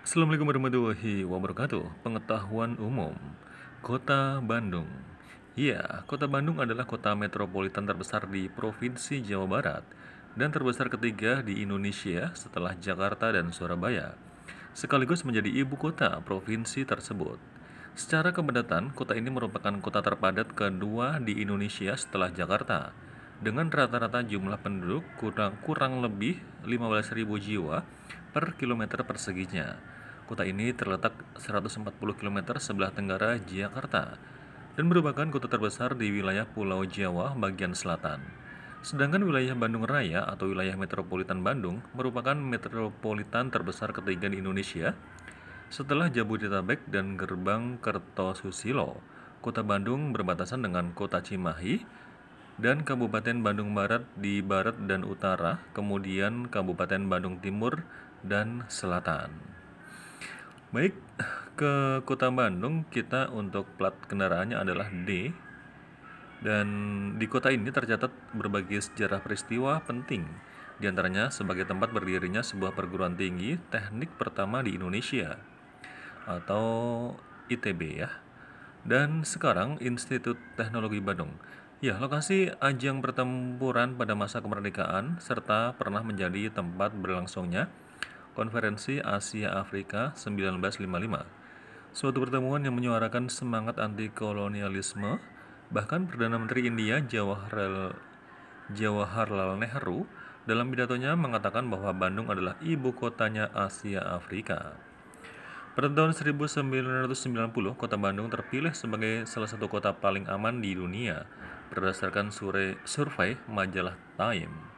Assalamualaikum warahmatullahi wabarakatuh Pengetahuan umum Kota Bandung Iya, kota Bandung adalah kota metropolitan terbesar di Provinsi Jawa Barat dan terbesar ketiga di Indonesia setelah Jakarta dan Surabaya, sekaligus menjadi ibu kota provinsi tersebut. Secara kepadatan, kota ini merupakan kota terpadat kedua di Indonesia setelah Jakarta, dengan rata-rata jumlah penduduk kurang, kurang lebih 15.000 jiwa per kilometer perseginya. Kota ini terletak 140 km sebelah tenggara Jakarta dan merupakan kota terbesar di wilayah Pulau Jawa bagian selatan. Sedangkan wilayah Bandung Raya atau wilayah metropolitan Bandung merupakan metropolitan terbesar ketiga di Indonesia setelah Jabodetabek dan Gerbang Kertosusilo. Kota Bandung berbatasan dengan Kota Cimahi dan Kabupaten Bandung Barat di barat dan utara, kemudian Kabupaten Bandung Timur dan selatan. Baik, ke Kota Bandung kita untuk plat kendaraannya adalah D. Dan di kota ini tercatat berbagai sejarah peristiwa penting, Di antaranya sebagai tempat berdirinya sebuah perguruan tinggi teknik pertama di Indonesia, atau ITB ya. Dan sekarang Institut Teknologi Bandung. Ya, lokasi ajang pertempuran pada masa kemerdekaan serta pernah menjadi tempat berlangsungnya Konferensi Asia Afrika 1955, suatu pertemuan yang menyuarakan semangat anti kolonialisme. Bahkan Perdana Menteri India Jawaharlal, Jawaharlal Nehru dalam pidatonya mengatakan bahwa Bandung adalah ibu kotanya Asia Afrika. Pada tahun 1990, kota Bandung terpilih sebagai salah satu kota paling aman di dunia berdasarkan survei majalah Time.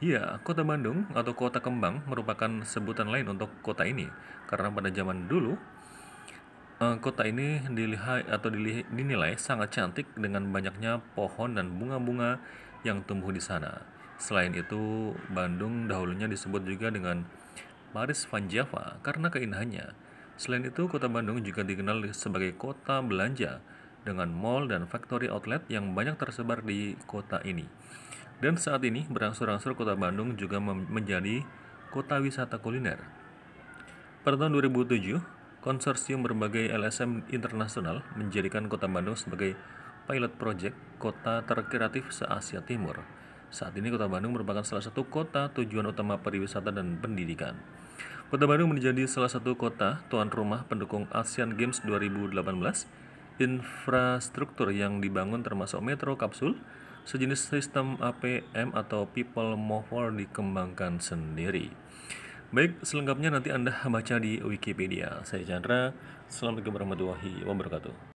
Ya, kota Bandung atau kota kembang merupakan sebutan lain untuk kota ini karena pada zaman dulu eh, kota ini dilihat atau dinilai sangat cantik dengan banyaknya pohon dan bunga-bunga yang tumbuh di sana. Selain itu, Bandung dahulunya disebut juga dengan Paris Van Java karena keindahannya. Selain itu, kota Bandung juga dikenal sebagai kota belanja dengan mall dan factory outlet yang banyak tersebar di kota ini. Dan saat ini berangsur-angsur kota Bandung juga menjadi kota wisata kuliner. Pada tahun 2007, konsorsium berbagai LSM internasional menjadikan kota Bandung sebagai pilot project kota terkreatif se-Asia Timur. Saat ini kota Bandung merupakan salah satu kota tujuan utama pariwisata dan pendidikan. Kota Bandung menjadi salah satu kota tuan rumah pendukung ASEAN Games 2018. Infrastruktur yang dibangun termasuk metro kapsul, sejenis sistem APM atau People Mover dikembangkan sendiri. Baik, selengkapnya nanti Anda baca di Wikipedia. Saya Chandra, Assalamualaikum warahmatullahi wabarakatuh.